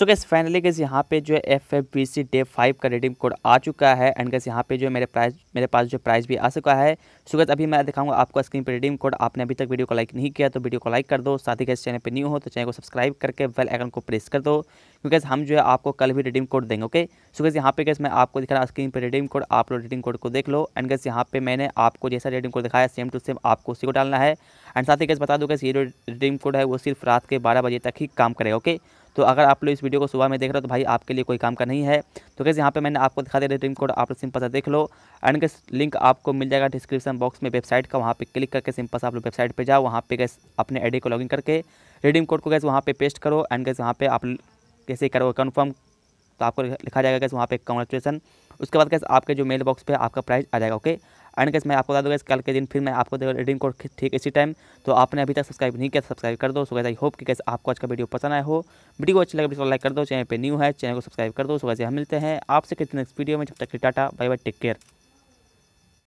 सो gas finally gas यहाँ पे जो है F F B C day five का रेडिंग कोड आ चुका है एंड गैस यहाँ पे जो है मेरे प्राइस मेरे पास जो प्राइस भी आ चुका है सो गैस अभी मैं दिखाऊंगा आपको स्क्रीन पर रेडिंग कोड आपने अभी तक वीडियो को लाइक नहीं किया तो वीडियो को लाइक कर दो साथ ही गैस चैनल पर न्यू हो तो चैनल को सब्सक्राइब करके बेल आइकन को प्रेस कर दो क्योंकि हम जो है आपको कल भी रेडीम कोड देंगे ओके सो गैस यहाँ पे गैस मैं आपको दिखा रहा स्क्रीन पर रिडीम कोड आप लोग रेडिंग कोड को देख लो एंड गैस यहाँ पे मैंने आपको जैसा रेडिंग कोड दिखाया सेम टू सेम आपको उसी को डालना है एंड साथ ही गैस बता दो गैस ये जो रेडीम कोड है वो सिर्फ रात के बारह बजे तक ही काम करेगा ओके तो अगर आप लोग इस वीडियो को सुबह में देख रहे हो तो भाई आपके लिए कोई काम का नहीं है तो कैसे यहाँ पर मैंने आपको दिखा दे रहा कोड आप लोग सिंपल सा देख लो एंड कैसे लिंक आपको मिल जाएगा डिस्क्रिप्शन बॉक्स में वेबसाइट का वहाँ पर क्लिक करके सिंपल सा आप लोग वेबसाइट पर जाओ वहाँ पर गैस अपने आई को लॉगिन करके रिडीम कोड को गैस वहाँ पर पे पेस्ट करो एंड कैसे वहाँ पर आप कैसे करो कन्फर्म तो आपको लिखा जाएगा कैसे वहाँ पर कॉन्ग्रेचुलेसन उसके बाद कैसे आपके जो मेल बॉक्स पर आपका प्राइज आ जाएगा ओके एंड कैसे मैं आपको बता दूँगा इस कल के दिन फिर मैं आपको देगा रेडिंग कोड ठीक इसी टाइम तो आपने अभी तक सब्सक्राइब नहीं किया सब्सक्राइब कर दो सो गैस आई होप कि कैसे आपको आज का वीडियो पसंद आया हो वीडियो को अच्छी लगे वीडियो लाइक कर दो चैनल पर न्यू है चैनल को सब्सक्राइब कर दो सो गैसे हम मिलते हैं आपसे कितने नेक्स्ट वीडियो में जब तक tata bye bye take care